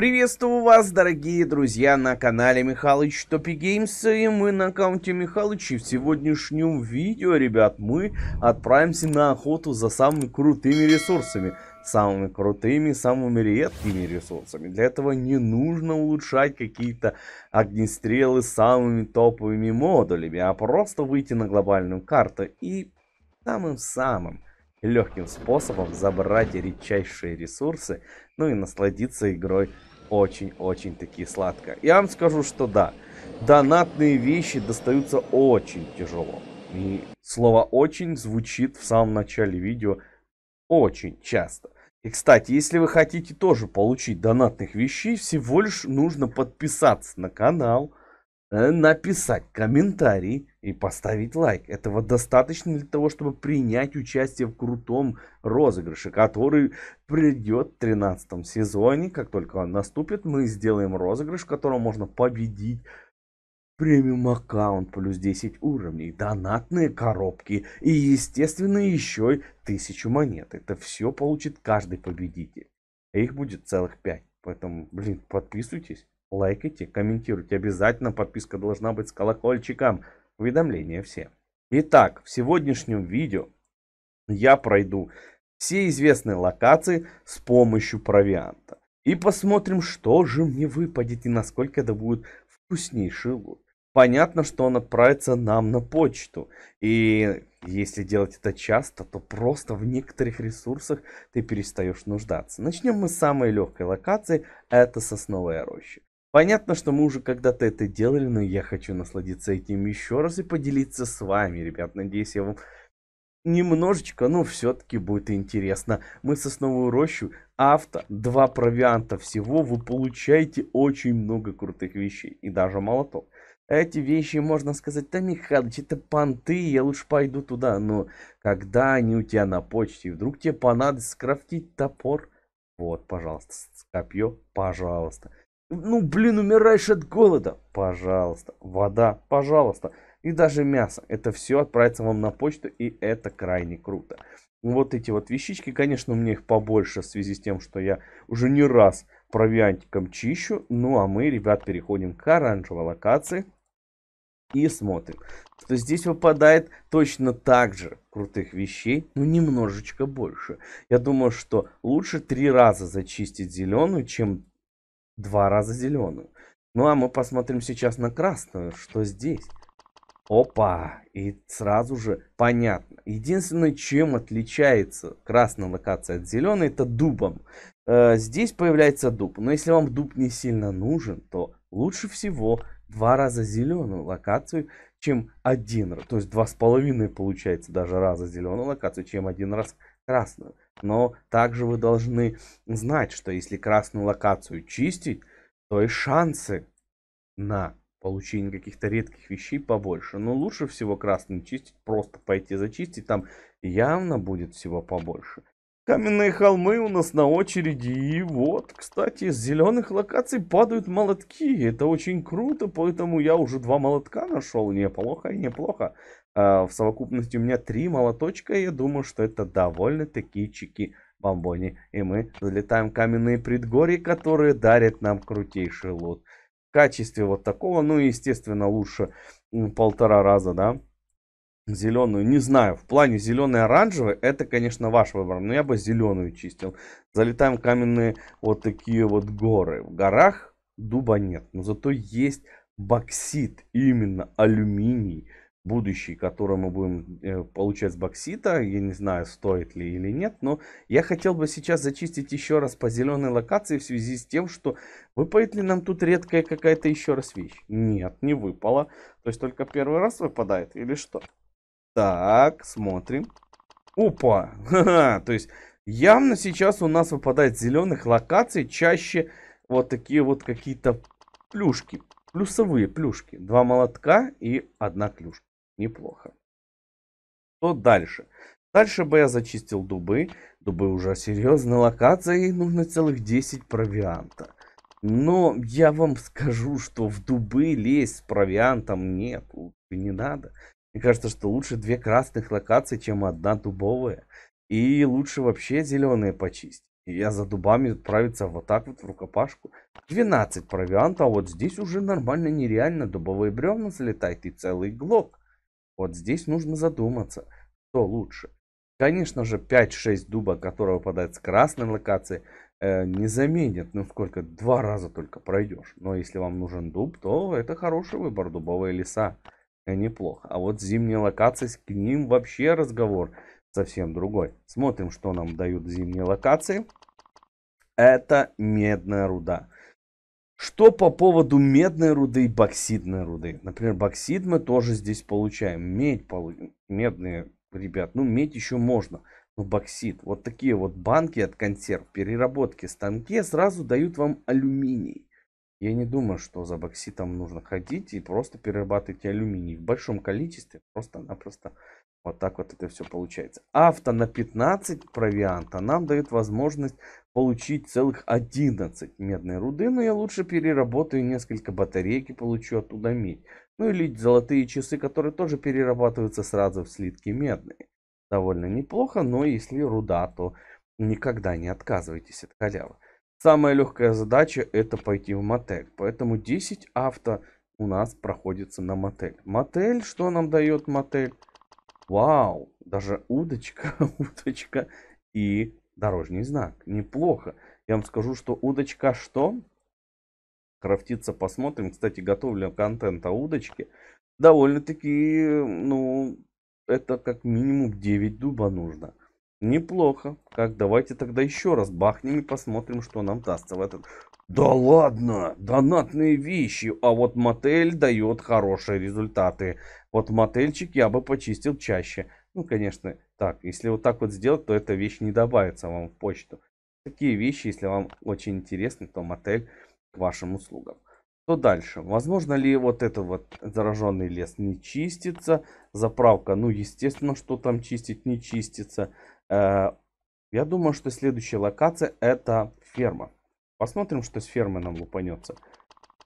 Приветствую вас, дорогие друзья, на канале Михалыч Топи Геймс, и мы на аккаунте Михалыч, и в сегодняшнем видео, ребят, мы отправимся на охоту за самыми крутыми ресурсами, самыми крутыми, самыми редкими ресурсами. Для этого не нужно улучшать какие-то огнестрелы самыми топовыми модулями, а просто выйти на глобальную карту и самым-самым легким способом забрать редчайшие ресурсы, ну и насладиться игрой очень очень такие сладко. Я вам скажу, что да, донатные вещи достаются очень тяжело. И слово «очень» звучит в самом начале видео очень часто. И, кстати, если вы хотите тоже получить донатных вещей, всего лишь нужно подписаться на канал, э, написать комментарий, и поставить лайк. Этого достаточно для того, чтобы принять участие в крутом розыгрыше, который придет в 13 сезоне. Как только он наступит, мы сделаем розыгрыш, в котором можно победить премиум аккаунт плюс 10 уровней, донатные коробки и, естественно, еще и тысячу монет. Это все получит каждый победитель. Их будет целых 5. Поэтому, блин, подписывайтесь лайкайте, комментируйте. Обязательно подписка должна быть с колокольчиком уведомления все. Итак, в сегодняшнем видео я пройду все известные локации с помощью провианта. И посмотрим, что же мне выпадет и насколько это будет вкуснейший лут. Понятно, что он отправится нам на почту. И если делать это часто, то просто в некоторых ресурсах ты перестаешь нуждаться. Начнем мы с самой легкой локации, это сосновая роща. Понятно, что мы уже когда-то это делали, но я хочу насладиться этим еще раз и поделиться с вами, ребят. Надеюсь, я вам немножечко, но все-таки будет интересно. Мы сосновую рощу, авто, два провианта всего, вы получаете очень много крутых вещей и даже молоток. Эти вещи можно сказать, да Михалыч, это понты, я лучше пойду туда. Но когда они у тебя на почте, вдруг тебе понадобится скрафтить топор, вот, пожалуйста, копье, пожалуйста. Ну, блин, умираешь от голода. Пожалуйста. Вода, пожалуйста. И даже мясо. Это все отправится вам на почту, и это крайне круто. Вот эти вот вещички, конечно, у меня их побольше в связи с тем, что я уже не раз провиантиком чищу. Ну, а мы, ребят, переходим к оранжевой локации и смотрим. То здесь выпадает точно так же крутых вещей, но немножечко больше. Я думаю, что лучше три раза зачистить зеленую, чем два раза зеленую. Ну а мы посмотрим сейчас на красную, что здесь. Опа! И сразу же понятно. Единственное, чем отличается красная локация от зеленой, это дубом. Э, здесь появляется дуб. Но если вам дуб не сильно нужен, то лучше всего два раза зеленую локацию, чем один раз. То есть два с половиной получается даже раза зеленую локацию, чем один раз красную. Но также вы должны знать, что если красную локацию чистить, то и шансы на получение каких-то редких вещей побольше. Но лучше всего красный чистить, просто пойти зачистить, там явно будет всего побольше. Каменные холмы у нас на очереди. И вот, кстати, с зеленых локаций падают молотки. Это очень круто, поэтому я уже два молотка нашел. Неплохо и неплохо. А, в совокупности у меня три молоточка, я думаю, что это довольно-таки чики бомбони. И мы залетаем в каменные предгорья, которые дарят нам крутейший лут. В качестве вот такого, ну, естественно, лучше полтора раза, да, зеленую. Не знаю, в плане зеленый оранжевый, это, конечно, ваш выбор, но я бы зеленую чистил. Залетаем в каменные вот такие вот горы. В горах дуба нет, но зато есть боксит, именно алюминий будущий, который мы будем э, получать с боксита. Я не знаю, стоит ли или нет, но я хотел бы сейчас зачистить еще раз по зеленой локации в связи с тем, что выпадет ли нам тут редкая какая-то еще раз вещь. Нет, не выпало, То есть только первый раз выпадает или что? Так, смотрим. Опа! То есть явно сейчас у нас выпадает зеленых локаций чаще вот такие вот какие-то плюшки плюсовые плюшки. Два молотка и одна клюшка. Неплохо. Что дальше? Дальше бы я зачистил дубы. Дубы уже серьезная локация, и нужно целых 10 провианта. Но я вам скажу, что в дубы лезть с провиантом нет, лучше не надо. Мне кажется, что лучше две красных локации, чем одна дубовая. И лучше вообще зеленые почистить. И я за дубами отправиться вот так вот в рукопашку. 12 провианта, а вот здесь уже нормально нереально. Дубовые бревна залетает и целый глок. Вот здесь нужно задуматься, что лучше. Конечно же, 5-6 дуба, которые выпадают с красной локации, э, не заменят. Ну сколько, два раза только пройдешь. Но если вам нужен дуб, то это хороший выбор. Дубовые леса э, неплохо. А вот зимние локации, к ним вообще разговор совсем другой. Смотрим, что нам дают зимние локации. Это медная руда. Что по поводу медной руды и бокситной руды? Например, боксит мы тоже здесь получаем. Медь, пол медные, ребят, ну медь еще можно. Но боксит, вот такие вот банки от консерв, переработки, станки сразу дают вам алюминий. Я не думаю, что за бокситом нужно ходить и просто перерабатывать алюминий в большом количестве. Просто-напросто. просто напросто вот так вот это все получается. Авто на 15 провианта нам дает возможность получить целых 11 медной руды. Но я лучше переработаю несколько батарейки, получу оттуда медь. Ну или золотые часы, которые тоже перерабатываются сразу в слитки медные. Довольно неплохо, но если руда, то никогда не отказывайтесь от халявы. Самая легкая задача это пойти в мотель. Поэтому 10 авто у нас проходится на мотель. Мотель, что нам дает мотель? Вау, даже удочка, удочка и дорожный знак. Неплохо. Я вам скажу, что удочка что? Крафтиться посмотрим. Кстати, готовлю контент о удочке. Довольно-таки, ну, это как минимум 9 дуба нужно. Неплохо. Как давайте тогда еще раз бахнем и посмотрим, что нам дастся в этот да ладно, донатные вещи, а вот мотель дает хорошие результаты. Вот мотельчик я бы почистил чаще. Ну, конечно, так, если вот так вот сделать, то эта вещь не добавится вам в почту. Такие вещи, если вам очень интересны, то мотель к вашим услугам. Что дальше? Возможно ли вот этот вот зараженный лес не чистится? Заправка, ну, естественно, что там чистить не чистится. Э, я думаю, что следующая локация это ферма. Посмотрим, что с фермы нам лупанется.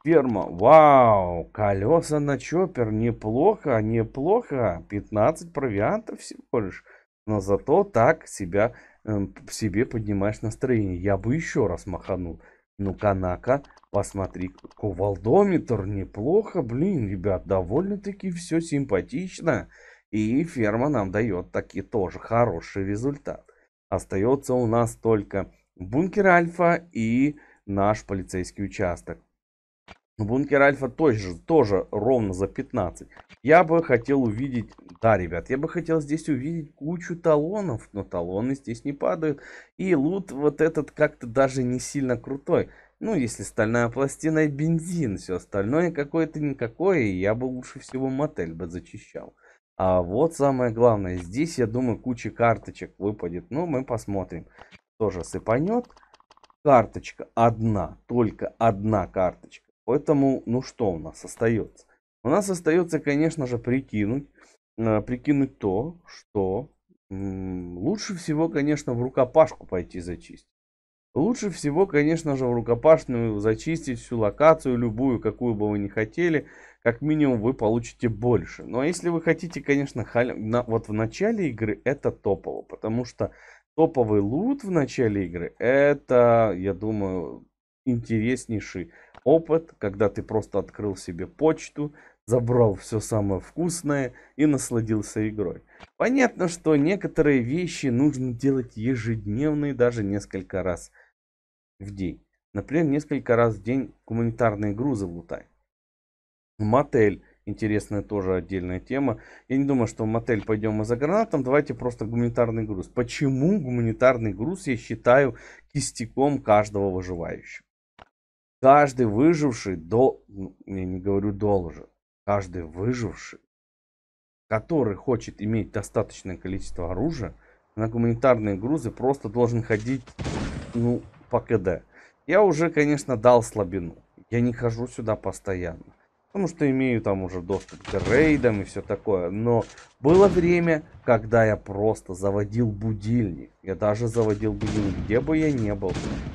Ферма. Вау. Колеса на чоппер. Неплохо, неплохо. 15 провиантов всего лишь. Но зато так себя, э, себе поднимаешь настроение. Я бы еще раз маханул. Ну, Канака, посмотри, кувалдометр, неплохо, блин, ребят, довольно-таки все симпатично. И ферма нам дает таки тоже хороший результат. Остается у нас только Бункер Альфа и наш полицейский участок. Бункер Альфа тоже, тоже ровно за 15. Я бы хотел увидеть... Да, ребят, я бы хотел здесь увидеть кучу талонов, но талоны здесь не падают. И лут вот этот как-то даже не сильно крутой. Ну, если стальная пластина и бензин, все остальное какое-то никакое, я бы лучше всего мотель бы зачищал. А вот самое главное, здесь, я думаю, куча карточек выпадет. Ну, мы посмотрим тоже сыпанет. Карточка одна, только одна карточка. Поэтому, ну что у нас остается? У нас остается, конечно же, прикинуть, э, прикинуть то, что лучше всего, конечно, в рукопашку пойти зачистить. Лучше всего, конечно же, в рукопашную зачистить всю локацию, любую, какую бы вы ни хотели. Как минимум вы получите больше. Но если вы хотите, конечно, халям, вот в начале игры это топово. Потому что топовый лут в начале игры, это, я думаю, интереснейший опыт, когда ты просто открыл себе почту, забрал все самое вкусное и насладился игрой. Понятно, что некоторые вещи нужно делать ежедневно и даже несколько раз в день. Например, несколько раз в день гуманитарные грузы лутай. Мотель интересная тоже отдельная тема. Я не думаю, что в мотель пойдем мы за гранатом. Давайте просто гуманитарный груз. Почему гуманитарный груз я считаю кистяком каждого выживающего? Каждый выживший, до, ну, я не говорю должен, каждый выживший, который хочет иметь достаточное количество оружия, на гуманитарные грузы просто должен ходить, ну, по КД. Я уже, конечно, дал слабину. Я не хожу сюда постоянно потому что имею там уже доступ к рейдам и все такое. Но было время, когда я просто заводил будильник. Я даже заводил будильник, где бы я ни был.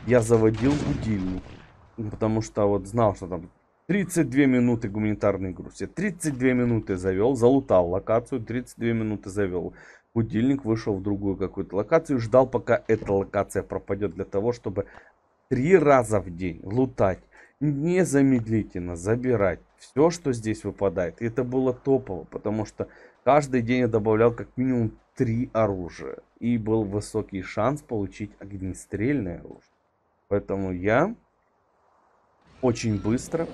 Я заводил будильник, потому что вот знал, что там 32 минуты гуманитарный груз. Я 32 минуты завел, залутал локацию, 32 минуты завел. Будильник вышел в другую какую-то локацию, ждал, пока эта локация пропадет для того, чтобы три раза в день лутать незамедлительно забирать все, что здесь выпадает. И это было топово, потому что каждый день я добавлял как минимум три оружия. И был высокий шанс получить огнестрельное оружие. Поэтому я очень быстро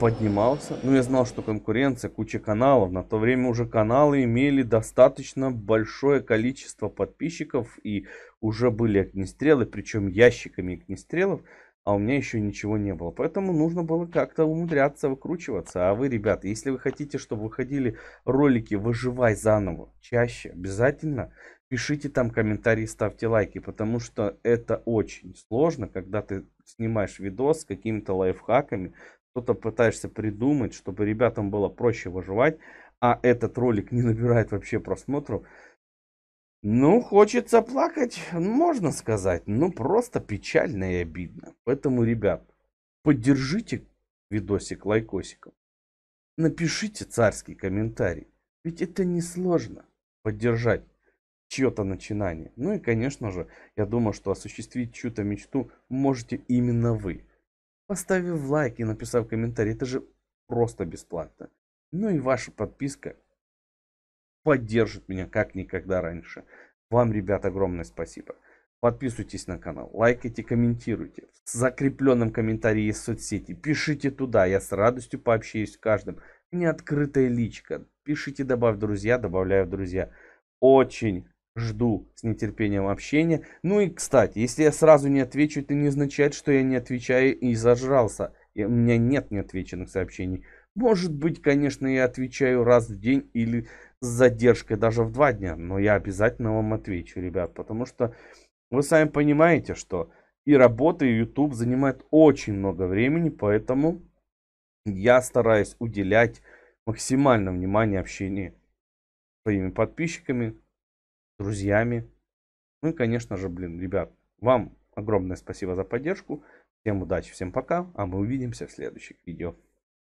поднимался. Ну, я знал, что конкуренция, куча каналов. На то время уже каналы имели достаточно большое количество подписчиков. И уже были огнестрелы, причем ящиками огнестрелов а у меня еще ничего не было. Поэтому нужно было как-то умудряться, выкручиваться. А вы, ребята, если вы хотите, чтобы выходили ролики «Выживай заново» чаще, обязательно пишите там комментарии, ставьте лайки, потому что это очень сложно, когда ты снимаешь видос с какими-то лайфхаками, что-то пытаешься придумать, чтобы ребятам было проще выживать, а этот ролик не набирает вообще просмотров. Ну, хочется плакать, можно сказать. но просто печально и обидно. Поэтому, ребят, поддержите видосик лайкосиком. Напишите царский комментарий. Ведь это несложно поддержать чье-то начинание. Ну и, конечно же, я думаю, что осуществить чью-то мечту можете именно вы. Поставив лайк и написав комментарий, это же просто бесплатно. Ну и ваша подписка поддержит меня как никогда раньше. Вам, ребят, огромное спасибо. Подписывайтесь на канал, лайкайте, комментируйте. В закрепленном комментарии есть соцсети. Пишите туда, я с радостью пообщаюсь с каждым. У меня открытая личка. Пишите, добавь друзья, добавляю друзья. Очень жду с нетерпением общения. Ну и, кстати, если я сразу не отвечу, это не означает, что я не отвечаю и зажрался. И у меня нет неотвеченных сообщений. Может быть, конечно, я отвечаю раз в день или с задержкой даже в два дня, но я обязательно вам отвечу, ребят, потому что вы сами понимаете, что и работа, и YouTube занимает очень много времени, поэтому я стараюсь уделять максимально внимание общению с своими подписчиками, друзьями. Ну и, конечно же, блин, ребят, вам огромное спасибо за поддержку. Всем удачи, всем пока, а мы увидимся в следующих видео.